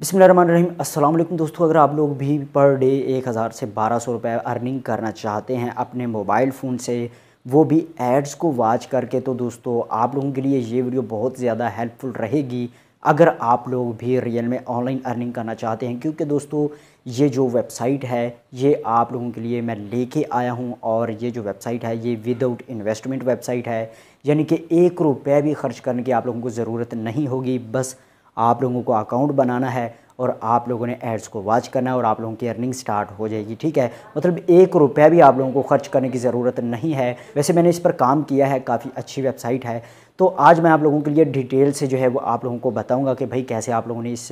बिसमिल रहीम अस्सलाम वालेकुम दोस्तों अगर आप लोग भी पर डे एक हज़ार से बारह सौ रुपये अर्निंग करना चाहते हैं अपने मोबाइल फ़ोन से वो भी एड्स को वाच करके तो दोस्तों आप लोगों के लिए ये वीडियो बहुत ज़्यादा हेल्पफुल रहेगी अगर आप लोग भी रियल में ऑनलाइन अर्निंग करना चाहते हैं क्योंकि दोस्तों ये जो वेबसाइट है ये आप लोगों के लिए मैं लेके आया हूँ और ये जो वेबसाइट है ये विदाउट इन्वेस्टमेंट वेबसाइट है यानी कि एक रुपये भी खर्च करने की आप लोगों को ज़रूरत नहीं होगी बस आप लोगों को अकाउंट बनाना है और आप लोगों ने एड्स को वॉच करना है और आप लोगों की अर्निंग स्टार्ट हो जाएगी ठीक है मतलब एक रुपया भी आप लोगों को खर्च करने की ज़रूरत नहीं है वैसे मैंने इस पर काम किया है काफ़ी अच्छी वेबसाइट है तो आज मैं आप लोगों के लिए डिटेल से जो है वो आप लोगों को बताऊंगा कि भाई कैसे आप लोगों ने इस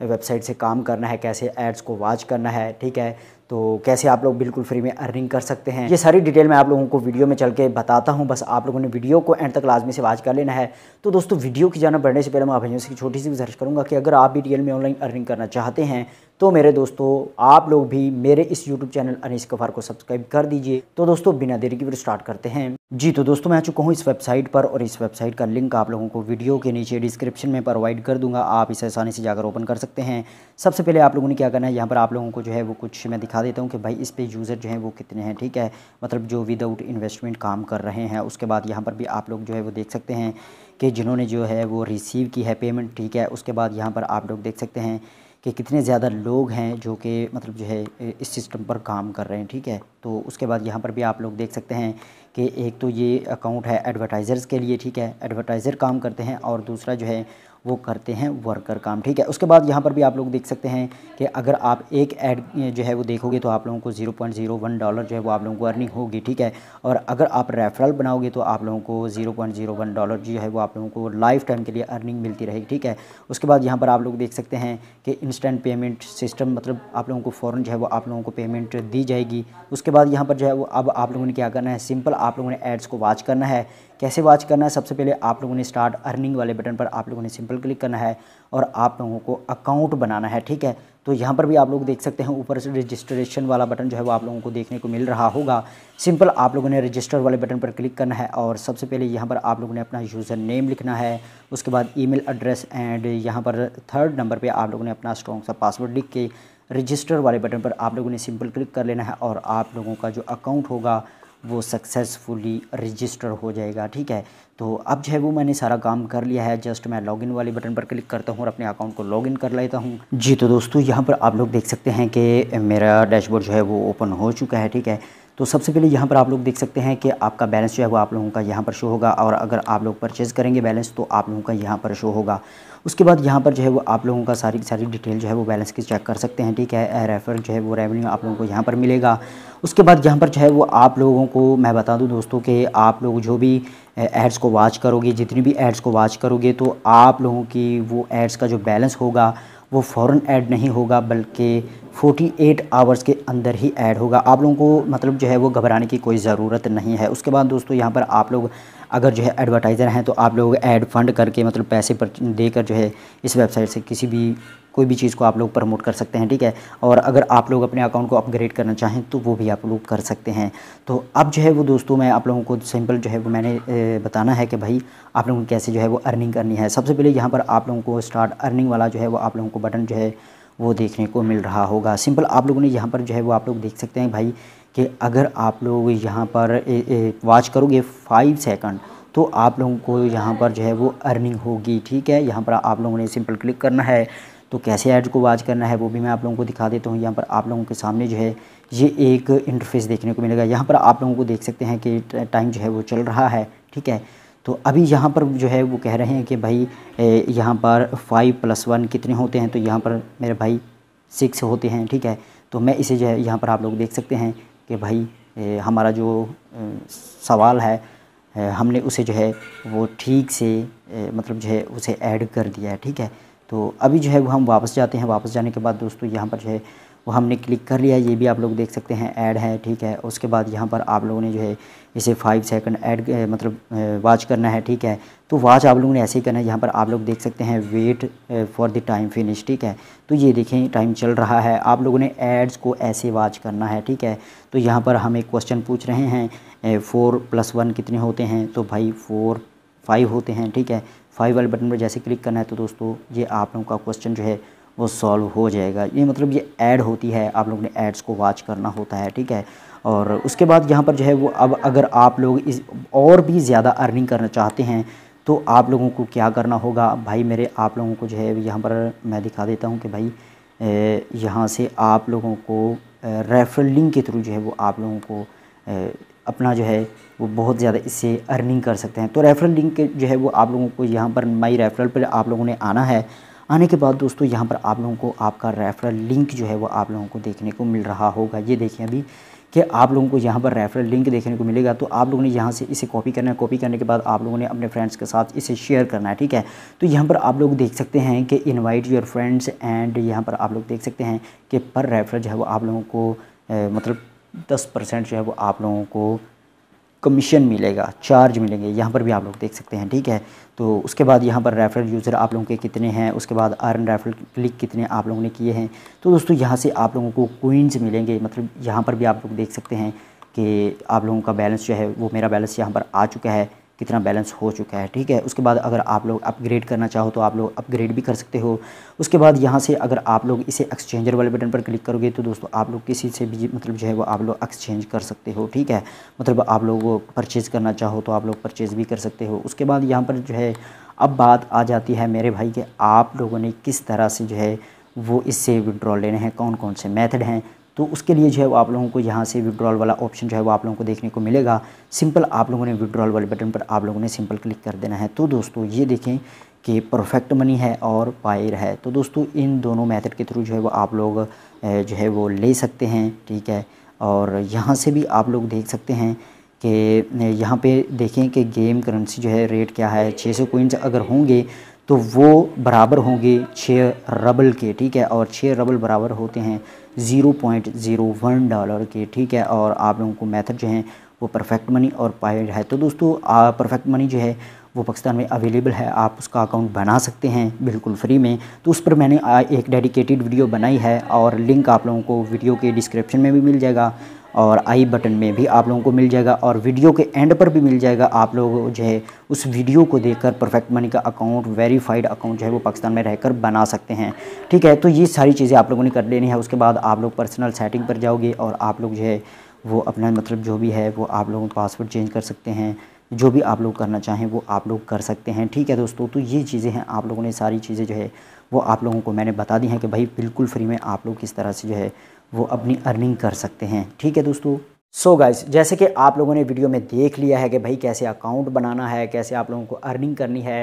वेबसाइट से काम करना है कैसे एड्स को वॉच करना है ठीक है तो कैसे आप लोग बिल्कुल फ्री में अर्निंग कर सकते हैं ये सारी डिटेल मैं आप लोगों को वीडियो में चल के बताता हूँ बस आप लोगों ने वीडियो को एंड तक लाजमी से वाज कर लेना है तो दोस्तों वीडियो की जाना बढ़ने से पहले मैं आप भाइयों से छोटी सी गुजारिश करूँगा कि अगर आप भी डिटेल में ऑनलाइन अर्निंग करना चाहते हैं तो मेरे दोस्तों आप लोग भी मेरे इस यूट्यूब चैनल अनिश कफार को सब्सक्राइब कर दीजिए तो दोस्तों बिना देरी के वीडियो स्टार्ट करते हैं जी तो दोस्तों मैं आ चुका हूँ इस वेबसाइट पर और इस वेबसाइट का लिंक आप लोगों को वीडियो के नीचे डिस्क्रिप्शन में प्रोवाइड कर दूंगा आप इसे आसानी से जाकर ओपन कर सकते हैं सबसे पहले आप लोगों ने क्या करना है यहाँ पर आप लोगों को जो है वो कुछ मैं दिखा देता हूँ कि भाई इस पर यूज़र जो है वो कितने हैं ठीक है मतलब जो विदाउट इन्वेस्टमेंट काम कर रहे हैं उसके बाद यहाँ पर भी आप लोग जो है वो देख सकते हैं कि जिन्होंने जो है वो रिसीव की है पेमेंट ठीक है उसके बाद यहाँ पर आप लोग देख सकते हैं कि कितने ज़्यादा लोग हैं जो कि मतलब जो है इस सिस्टम पर काम कर रहे हैं ठीक है तो उसके बाद यहाँ पर भी आप लोग देख सकते हैं कि एक तो ये अकाउंट है एडवर्टाइज़र्स के लिए ठीक है एडवर्टाइज़र काम करते हैं और दूसरा जो है वो करते हैं वर्कर काम ठीक है उसके बाद यहाँ पर भी आप लोग देख सकते हैं कि अगर आप एक ऐड जो है वो देखोगे तो आप लोगों को zero point zero one dollar जो है वो आप लोगों को अर्निंग होगी ठीक है और अगर आप रेफरल बनाओगे तो आप लोगों को zero point zero one dollar जो है वो आप लोगों को लाइफ टाइम के लिए अर्निंग मिलती रहेगी ठीक है उसके बाद यहाँ पर आप लोग देख सकते हैं कि इंस्टेंट पेमेंट सिस्टम मतलब आप लोगों को फ़ौरन जो है वो आप लोगों को पेमेंट दी जाएगी उसके बाद यहाँ पर जो है वो अब आप लोगों ने क्या करना है सिंपल आप लोगों ने एड्स को वॉच करना है कैसे वॉच करना है सबसे पहले आप लोगों ने स्टार्ट अर्निंग वाले बटन पर आप लोगों ने सिंपल क्लिक करना है और आप लोगों को अकाउंट बनाना है ठीक है तो यहाँ पर भी आप लोग देख सकते हैं ऊपर से रजिस्ट्रेशन वाला बटन जो है वो आप लोगों को देखने को मिल रहा होगा सिंपल आप लोगों ने रजिस्टर वाले बटन पर क्लिक करना है और सबसे पहले यहाँ पर आप लोगों ने अपना यूज़र नेम लिखना है उसके बाद ईमेल एड्रेस एंड यहाँ पर थर्ड नंबर पर आप लोगों ने अपना स्ट्रॉन्ग सा पासवर्ड लिख के रजिस्टर वाले बटन पर आप लोगों ने सिंपल क्लिक कर लेना है और आप लोगों का जो अकाउंट होगा वो सक्सेसफुली रजिस्टर हो जाएगा ठीक है तो अब जो है वो मैंने सारा काम कर लिया है जस्ट मैं लॉगिन वाले बटन पर क्लिक करता हूँ और अपने अकाउंट को लॉगिन कर लेता हूँ जी तो दोस्तों यहाँ पर आप लोग देख सकते हैं कि मेरा डैशबोर्ड जो है वो ओपन हो चुका है ठीक है तो सबसे पहले यहाँ पर आप लोग देख सकते हैं कि आपका बैलेंस जो है वो आप लोगों का यहाँ पर शो होगा और अगर आप लोग परचेज़ करेंगे बैलेंस तो आप लोगों का यहाँ पर शो होगा उसके बाद यहाँ पर जो है वो आप लोगों का सारी सारी डिटेल जो है वो बैलेंस की चेक कर सकते हैं ठीक है रेफर जो है वो रेवेन्यू आप लोगों को यहाँ पर मिलेगा उसके बाद यहाँ पर जो है वो आप लोगों को मैं बता दूँ दोस्तों कि आप लोग जो भी एड्स को वॉच करोगे जितनी भी एड्स को वॉच करोगे तो आप लोगों की वो एड्स का जो बैलेंस होगा वो फ़ौर ऐड नहीं होगा बल्कि 48 आवर्स के अंदर ही ऐड होगा आप लोगों को मतलब जो है वो घबराने की कोई ज़रूरत नहीं है उसके बाद दोस्तों यहाँ पर आप लोग अगर जो है एडवर्टाइज़र हैं तो आप लोग ऐड फंड करके मतलब पैसे पर देकर जो है इस वेबसाइट से किसी भी कोई भी चीज़ को आप लोग प्रमोट कर सकते हैं ठीक है और अगर आप लोग अपने अकाउंट को अपग्रेड करना चाहें तो वो भी आप लोग कर सकते हैं तो अब जो है वो दोस्तों मैं आप लोगों को सिंपल जो है वो मैंने बताना है कि भाई आप लोगों को कैसे जो है वो अर्निंग करनी है सबसे पहले यहाँ पर आप लोगों को स्टार्ट अर्निंग वाला जो है वो आप लोगों को बटन जो है वो देखने को मिल रहा होगा सिंपल आप लोगों ने यहाँ पर जो है वो आप लोग देख सकते हैं भाई कि अगर आप लोग यहाँ पर वॉच करोगे फाइव सेकंड तो आप लोगों को यहाँ पर जो है वो अर्निंग होगी ठीक है यहाँ पर आप लोगों ने सिंपल क्लिक करना है तो कैसे ऐड को वाच करना है वो भी मैं आप लोगों को दिखा देता हूँ यहाँ पर आप लोगों के सामने जो है ये एक इंटरफेस देखने को मिलेगा यहाँ पर आप लोगों को देख सकते हैं कि टाइम जो है वो चल रहा है ठीक है तो अभी यहाँ पर जो है वो कह रहे हैं कि भाई यहाँ पर फाइव प्लस वन कितने होते हैं तो यहाँ पर मेरे भाई सिक्स होते हैं ठीक है तो मैं इसे जो है यहाँ पर आप लोग देख सकते हैं कि भाई हमारा जो सवाल है हमने उसे जो है वो ठीक से मतलब जो है उसे ऐड कर दिया है ठीक है तो अभी जो है वो हम वापस जाते हैं वापस जाने के बाद दोस्तों यहाँ पर जो है वो हमने क्लिक कर लिया ये भी आप लोग देख सकते हैं ऐड है ठीक है उसके बाद यहाँ पर आप लोगों ने जो है इसे फाइव सेकंड ऐड मतलब वॉच करना है ठीक है तो वाच आप लोगों ने ऐसे ही करना है यहाँ पर आप लोग देख सकते हैं wait for the time finish ठीक है तो ये देखें टाइम चल रहा है आप लोगों ने एड्स को ऐसे वाच करना है ठीक है तो यहाँ पर हम एक क्वेश्चन पूछ रहे हैं फ़ोर प्लस वन कितने होते हैं तो भाई फ़ोर फाइव होते हैं ठीक है फाइव वाले बटन पर जैसे क्लिक करना है तो दोस्तों ये आप लोगों का क्वेश्चन जो है वो सॉल्व हो जाएगा ये मतलब ये ऐड होती है आप लोगों ने एड्स को वॉच करना होता है ठीक है और उसके बाद यहाँ पर जो है वो अब अगर आप लोग इस और भी ज़्यादा अर्निंग करना चाहते हैं तो आप लोगों को क्या करना होगा भाई मेरे आप लोगों को जो है यहाँ पर मैं दिखा देता हूँ कि भाई यहाँ से आप लोगों को रेफरल लिंक के थ्रू जो है वो आप लोगों को अपना जो है वो बहुत ज़्यादा इससे अर्निंग कर सकते हैं तो रेफरल लिंक के जो है वो आप लोगों को यहाँ पर माई रेफरल पर आप लोगों ने आना है आने के बाद दोस्तों यहाँ पर आप लोगों को आपका रेफरल लिंक जो है वो आप लोगों को देखने को मिल रहा होगा ये देखें अभी कि आप लोगों को यहाँ पर रेफरल लिंक देखने को मिलेगा तो आप लोगों ने यहाँ से इसे कॉपी करना है कॉपी करने के बाद आप लोगों ने अपने फ्रेंड्स के साथ इसे शेयर करना है ठीक है तो यहाँ पर आप लोग देख सकते हैं कि इनवाइट योर फ्रेंड्स एंड यहाँ पर आप लोग देख सकते हैं कि पर रेफरल जो है वो आप लोगों को ए, मतलब दस परसेंट जो है वो आप लोगों को कमीशन मिलेगा चार्ज मिलेंगे यहाँ पर भी आप लोग देख सकते हैं ठीक है तो उसके बाद यहाँ पर रेफरल यूज़र आप लोगों के कितने हैं उसके बाद अर्न रेफरल क्लिक कितने आप लोगों ने किए हैं तो दोस्तों यहाँ से आप लोगों को कोइंस मिलेंगे मतलब यहाँ पर भी आप लोग देख सकते हैं कि आप लोगों का बैलेंस जो है वो मेरा बैलेंस यहाँ पर आ चुका है कितना बैलेंस हो चुका है ठीक है उसके बाद अगर आप लोग अपग्रेड करना चाहो तो आप लोग अपग्रेड भी कर सकते हो उसके बाद यहाँ से अगर आप लोग इसे एक्सचेंजर वाले बटन पर क्लिक करोगे तो दोस्तों आप लोग किसी से भी मतलब जो है वो आप लोग एक्सचेंज कर सकते हो ठीक है मतलब आप लोग परचेज़ करना चाहो तो आप लोग परचेज़ भी कर सकते हो उसके बाद यहाँ पर जो है अब बात आ जाती है मेरे भाई के आप लोगों ने किस तरह से जो है वो इससे विड्रॉ लेने हैं कौन कौन से मेथड हैं तो उसके लिए जो है वो आप लोगों को यहाँ से विड्रॉल वाला ऑप्शन जो है वो आप लोगों को देखने को मिलेगा सिंपल आप लोगों ने विड्रॉल वाले बटन पर आप लोगों ने सिंपल क्लिक कर देना है तो दोस्तों ये देखें कि परफेक्ट मनी है और पायर है तो दोस्तों इन दोनों मैथड के थ्रू जो है वो आप लोग जो है वो ले सकते हैं ठीक है और यहाँ से भी आप लोग देख सकते हैं कि यहाँ पे देखें कि गेम करेंसी जो है रेट क्या है 600 सौ अगर होंगे तो वो बराबर होंगे छः रबल के ठीक है और छः रबल बराबर होते हैं zero point zero one dollar के ठीक है और आप लोगों को मेथड जो है वो परफेक्ट मनी और पाए है तो दोस्तों परफेक्ट मनी जो है वो पाकिस्तान में अवेलेबल है आप उसका अकाउंट बना सकते हैं बिल्कुल फ्री में तो उस पर मैंने एक डेडिकेटेड वीडियो बनाई है और लिंक आप लोगों को वीडियो के डिस्क्रिप्शन में भी मिल जाएगा और आई बटन में भी आप लोगों को मिल जाएगा और वीडियो के एंड पर भी मिल जाएगा आप लोग जो है उस वीडियो को देखकर परफेक्ट मनी का अकाउंट वेरीफाइड अकाउंट जो है वो पाकिस्तान में रहकर बना सकते हैं ठीक है तो ये सारी चीज़ें आप लोगों ने कर लेनी है उसके बाद आप लोग पर्सनल सेटिंग पर जाओगे और आप लोग जो है वो अपना मतलब जो भी है वो आप का पासवर्ड चेंज कर सकते हैं जो भी आप लोग करना चाहें वो आप लोग कर सकते हैं ठीक है दोस्तों तो ये चीज़ें हैं आप लोगों ने सारी चीज़ें जो है वो आप लोगों को मैंने बता दी हैं कि भाई बिल्कुल फ्री में आप लोग किस तरह से जो है वो अपनी अर्निंग कर सकते हैं ठीक है दोस्तों सो so गाइज जैसे कि आप लोगों ने वीडियो में देख लिया है कि भाई कैसे अकाउंट बनाना है कैसे आप लोगों को अर्निंग करनी है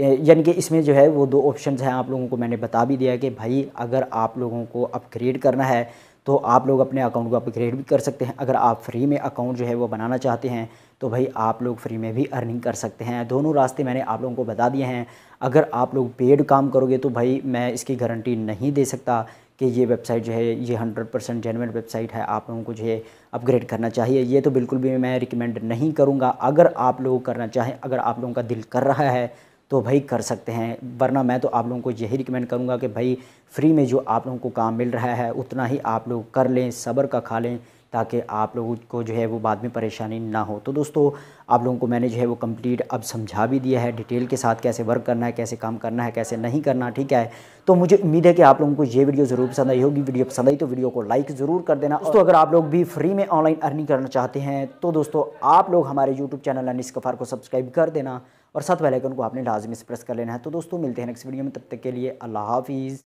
यानी कि इसमें जो है वो दो ऑप्शन हैं आप लोगों को मैंने बता भी दिया कि भाई अगर आप लोगों को अपग्रेड करना है तो आप लोग अपने अकाउंट को आप क्रिएट भी कर सकते हैं अगर आप फ्री में अकाउंट जो है वो बनाना चाहते हैं तो भाई आप लोग फ्री में भी अर्निंग कर सकते हैं दोनों रास्ते मैंने आप लोगों को बता दिए हैं अगर आप लोग पेड काम करोगे तो भाई मैं इसकी गारंटी नहीं दे सकता कि ये वेबसाइट जो है ये हंड्रेड परसेंट जेनवन वेबसाइट है आप लोगों को जो है अपग्रेड करना चाहिए ये तो बिल्कुल भी मैं रिकमेंड नहीं करूँगा अगर आप लोग करना चाहें अगर आप लोगों का दिल कर रहा है तो भाई कर सकते हैं वरना मैं तो आप लोगों को यही रिकमेंड करूँगा कि भाई फ्री में जो आप लोगों को काम मिल रहा है उतना ही आप लोग कर लें सब्र का खा लें ताकि आप लोगों को जो है वो बाद में परेशानी ना हो तो दोस्तों आप लोगों को मैंने जो है वो कंप्लीट अब समझा भी दिया है डिटेल के साथ कैसे वर्क करना है कैसे काम करना है कैसे नहीं करना ठीक है तो मुझे उम्मीद है कि आप लोगों को ये वीडियो ज़रूर पसंद आई होगी वीडियो पसंद आई तो वीडियो को लाइक ज़रूर कर देना दोस्तों अगर आप लोग भी फ्री में ऑनलाइन अर्निंग करना चाहते हैं तो दोस्तों आप लोग हमारे यूट्यूब चैनल अनिस कफ़ार को सब्सक्राइब कर देना और साथ वाले को आपने लाजमी से प्रेस कर लेना है तो दोस्तों मिलते हैं नेक्स्ट वीडियो में तब तक के लिए अल्लाह हाफिज़